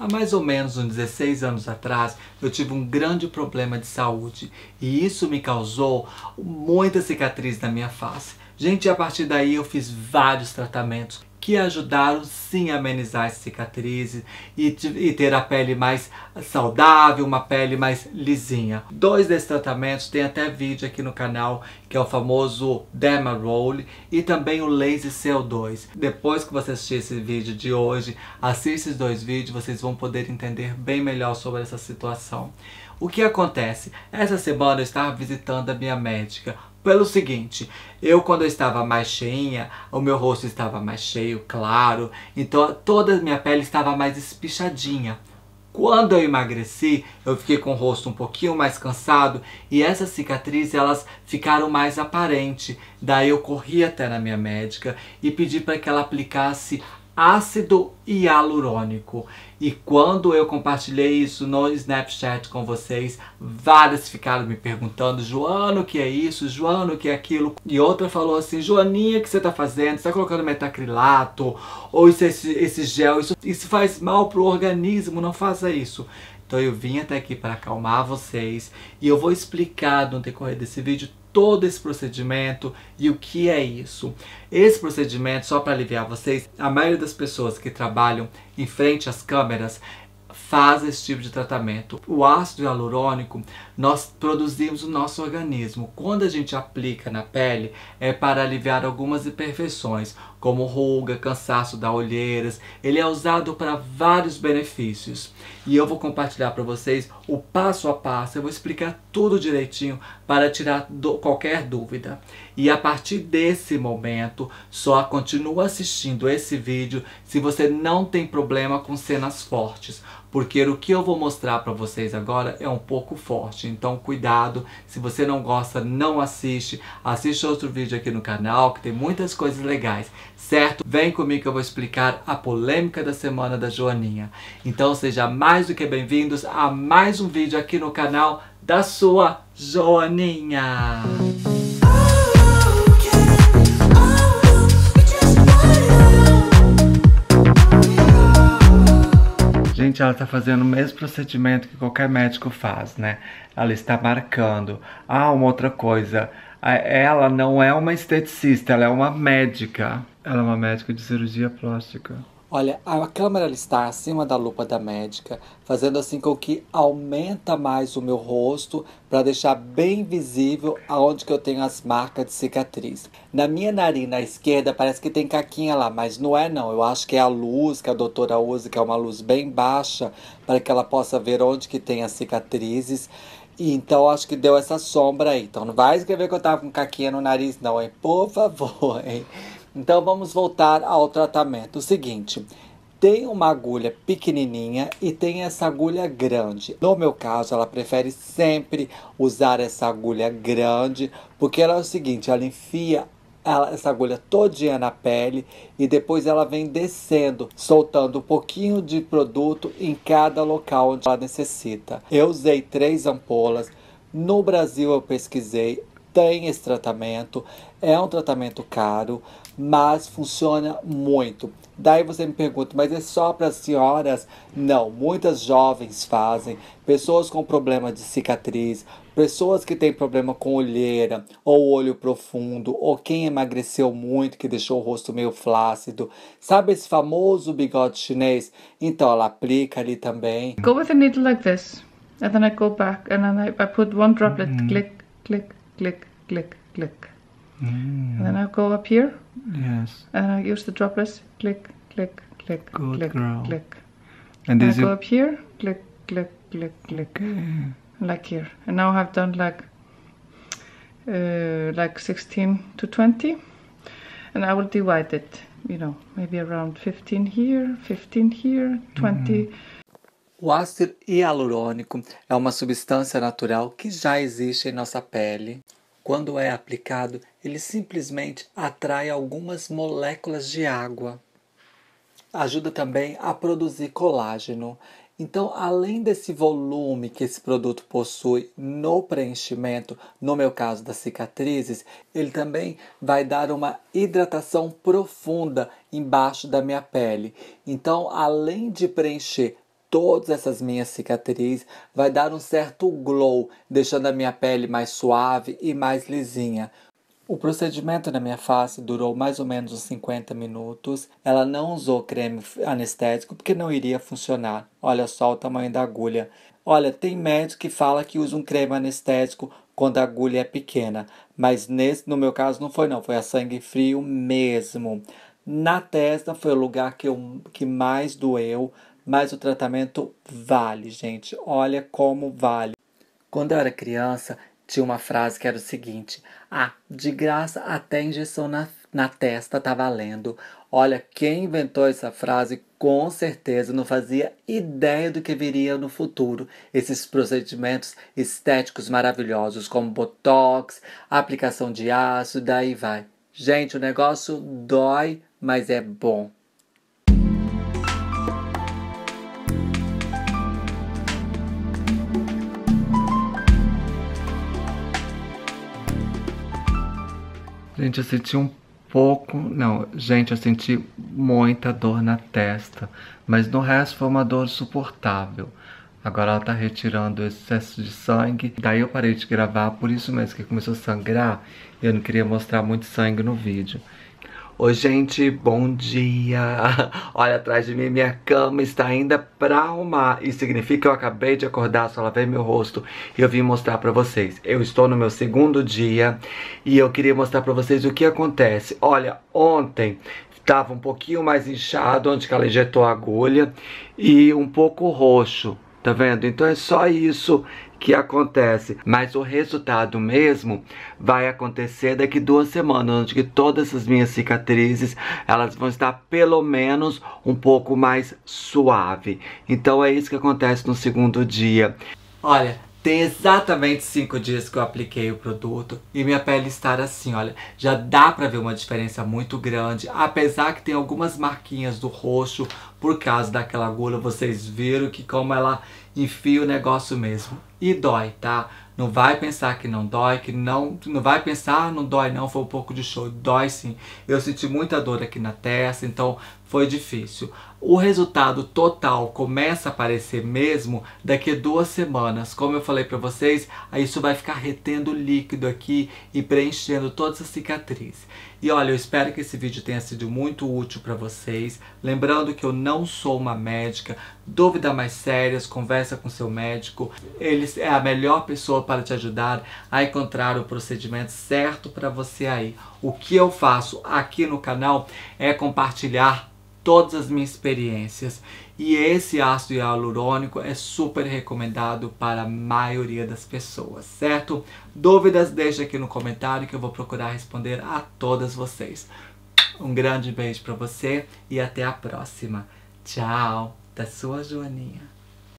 Há mais ou menos uns 16 anos atrás, eu tive um grande problema de saúde e isso me causou muita cicatriz na minha face. Gente, a partir daí eu fiz vários tratamentos que ajudaram sim a amenizar as cicatrizes e, e, ter a pele mais saudável, uma pele mais lisinha. Dois desses tratamentos tem até vídeo aqui no canal, que é o famoso Derma Roll e também o Laser CO2. Depois que você assistir esse vídeo de hoje, assista esses dois vídeos, vocês vão poder entender bem melhor sobre essa situação. O que acontece? Essa semana eu estava visitando a minha médica pelo seguinte, eu quando eu estava mais cheinha, o meu rosto estava mais cheio, claro, então toda a minha pele estava mais espichadinha. Quando eu emagreci, eu fiquei com o rosto um pouquinho mais cansado e essas cicatrizes elas ficaram mais aparentes. Daí eu corri até na minha médica e pedi para que ela aplicasse ácido hialurônico. E quando eu compartilhei isso no Snapchat com vocês, várias ficaram me perguntando, Joana, o que é isso? Joana, o que é aquilo? E outra falou assim, Joaninha, o que você tá fazendo? Você tá colocando metacrilato? Ou isso, esse, esse gel? Isso, isso faz mal pro organismo, não faça isso. Então eu vim até aqui para acalmar vocês e eu vou explicar no decorrer desse vídeo todo esse procedimento e o que é isso. Esse procedimento, só para aliviar vocês, a maioria das pessoas que trabalham em frente às câmeras faz esse tipo de tratamento. O ácido hialurônico nós produzimos no nosso organismo. Quando a gente aplica na pele é para aliviar algumas imperfeições, como ruga, cansaço da olheiras. Ele é usado para vários benefícios. E eu vou compartilhar para vocês o passo a passo. Eu vou explicar tudo direitinho para tirar do, qualquer dúvida. E a partir desse momento, só continua assistindo esse vídeo se você não tem problema com cenas fortes porque o que eu vou mostrar para vocês agora é um pouco forte, então cuidado, se você não gosta, não assiste, assiste outro vídeo aqui no canal que tem muitas coisas legais, certo? Vem comigo que eu vou explicar a polêmica da semana da Joaninha. Então seja mais do que bem-vindos a mais um vídeo aqui no canal da sua Joaninha. ela está fazendo o mesmo procedimento que qualquer médico faz, né? Ela está marcando. Ah, uma outra coisa. Ela não é uma esteticista, ela é uma médica. Ela é uma médica de cirurgia plástica. Olha, a câmera está acima da lupa da médica, fazendo assim com que aumenta mais o meu rosto para deixar bem visível aonde que eu tenho as marcas de cicatriz. Na minha narina esquerda parece que tem caquinha lá, mas não é não. Eu acho que é a luz que a doutora usa, que é uma luz bem baixa, para que ela possa ver onde que tem as cicatrizes. E então acho que deu essa sombra aí. Então não vai escrever que eu tava com caquinha no nariz não, hein? Por favor, hein? Então vamos voltar ao tratamento. O seguinte, tem uma agulha pequenininha e tem essa agulha grande. No meu caso, ela prefere sempre usar essa agulha grande, porque ela é o seguinte, ela enfia ela, essa agulha todinha na pele e depois ela vem descendo, soltando um pouquinho de produto em cada local onde ela necessita. Eu usei três ampolas, no Brasil eu pesquisei, tem esse tratamento. É um tratamento caro, mas funciona muito. Daí você me pergunta, mas é só para senhoras? Não, muitas jovens fazem, pessoas com problema de cicatriz, pessoas que têm problema com olheira, ou olho profundo, ou quem emagreceu muito, que deixou o rosto meio flácido. Sabe esse famoso bigode chinês? Então ela aplica ali também. Go with a needle like this, and then I go back, and then I, I put one droplet, mm -hmm. click, click, click. click, click. Mm. And then I go up here. Yes. And I use the droplets. Click, click, click, Good click, girl. click. And, and I go up here. Click, click, click, click. Okay. Like here. And now I've done like uh, like 16 to 20. And I will divide it, you know, maybe around 15 here, 15 here, 20. Mm. O ácido hialurônico é uma substância natural que já existe em nossa pele Quando é aplicado, ele simplesmente atrai algumas moléculas de água. Ajuda também a produzir colágeno. Então, além desse volume que esse produto possui no preenchimento, no meu caso das cicatrizes, ele também vai dar uma hidratação profunda embaixo da minha pele. Então, além de preencher todas essas minhas cicatrizes, vai dar um certo glow, deixando a minha pele mais suave e mais lisinha. O procedimento na minha face durou mais ou menos uns 50 minutos. Ela não usou creme anestésico porque não iria funcionar. Olha só o tamanho da agulha. Olha, tem médico que fala que usa um creme anestésico quando a agulha é pequena, mas nesse, no meu caso não foi não, foi a sangue frio mesmo. Na testa foi o lugar que, eu, que mais doeu, mas o tratamento vale, gente. Olha como vale. Quando eu era criança, tinha uma frase que era o seguinte: Ah, de graça até injeção na, na testa tá valendo. Olha, quem inventou essa frase com certeza não fazia ideia do que viria no futuro. Esses procedimentos estéticos maravilhosos, como botox, aplicação de ácido, daí vai. Gente, o negócio dói, mas é bom. Gente, eu senti um pouco, não, gente, eu senti muita dor na testa, mas no resto foi uma dor suportável. Agora ela tá retirando o excesso de sangue. Daí eu parei de gravar, por isso mesmo que começou a sangrar, eu não queria mostrar muito sangue no vídeo. Oi, gente, bom dia. Olha atrás de mim, minha cama está ainda pra arrumar. Isso significa que eu acabei de acordar, só lavei meu rosto e eu vim mostrar pra vocês. Eu estou no meu segundo dia e eu queria mostrar pra vocês o que acontece. Olha, ontem estava um pouquinho mais inchado, onde que ela injetou a agulha, e um pouco roxo. Tá vendo? Então é só isso que acontece. Mas o resultado mesmo vai acontecer daqui duas semanas, onde que todas as minhas cicatrizes elas vão estar pelo menos um pouco mais suave. Então é isso que acontece no segundo dia. Olha, tem exatamente 5 dias que eu apliquei o produto e minha pele está assim, olha, já dá pra ver uma diferença muito grande, apesar que tem algumas marquinhas do roxo por causa daquela agulha, vocês viram que como ela enfia o negócio mesmo. E dói, tá? Não vai pensar que não dói, que não, não vai pensar, ah, não dói não, foi um pouco de show, dói sim. Eu senti muita dor aqui na testa, então foi difícil. O resultado total começa a aparecer mesmo daqui a duas semanas. Como eu falei para vocês, isso vai ficar retendo líquido aqui e preenchendo todas as cicatrizes. E olha, eu espero que esse vídeo tenha sido muito útil para vocês. Lembrando que eu não sou uma médica. Dúvida mais sérias, conversa com seu médico. Ele é a melhor pessoa para te ajudar a encontrar o procedimento certo para você aí. O que eu faço aqui no canal é compartilhar todas as minhas experiências. E esse ácido hialurônico é super recomendado para a maioria das pessoas, certo? Dúvidas deixa aqui no comentário que eu vou procurar responder a todas vocês. Um grande beijo para você e até a próxima. Tchau, da sua Joaninha.